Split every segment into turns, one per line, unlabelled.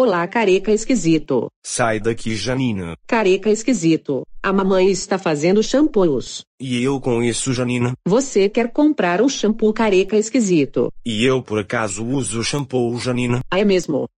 Olá, careca
esquisito. Sai daqui, Janina.
Careca esquisito. A mamãe está fazendo shampoos.
E eu com isso, Janina?
Você quer comprar um shampoo careca esquisito.
E eu por acaso uso shampoo, Janina?
Ah, é mesmo.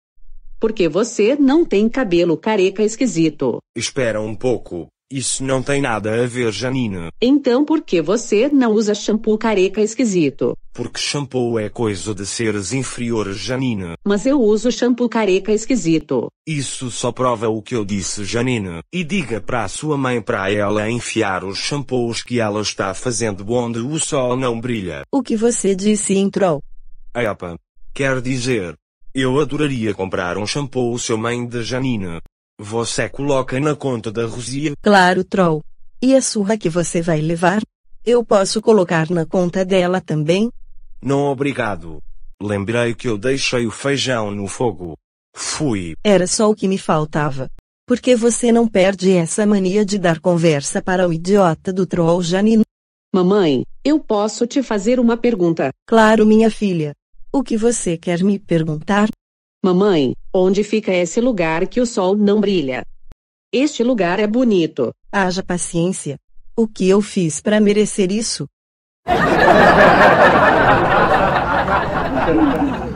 Porque você não tem cabelo careca esquisito.
Espera um pouco. Isso não tem nada a ver, Janine.
Então por que você não usa shampoo careca esquisito?
Porque shampoo é coisa de seres inferiores, Janine.
Mas eu uso shampoo careca esquisito.
Isso só prova o que eu disse, Janine. E diga para sua mãe para ela enfiar os shampoos que ela está fazendo onde o sol não brilha. O que você disse, Intro? Epa. Quer dizer, eu adoraria comprar um shampoo seu mãe de Janine. Você coloca na conta da Rosia?
Claro, troll. E a surra que você vai levar? Eu posso colocar na conta dela também?
Não, obrigado. Lembrei que eu deixei o feijão no fogo. Fui.
Era só o que me faltava. Porque você não perde essa mania de dar conversa para o idiota do troll Janino? Mamãe, eu posso te fazer uma pergunta? Claro, minha filha. O que você quer me perguntar? Mamãe, onde fica esse lugar que o sol não brilha? Este lugar é bonito. Haja paciência. O que eu fiz para merecer isso?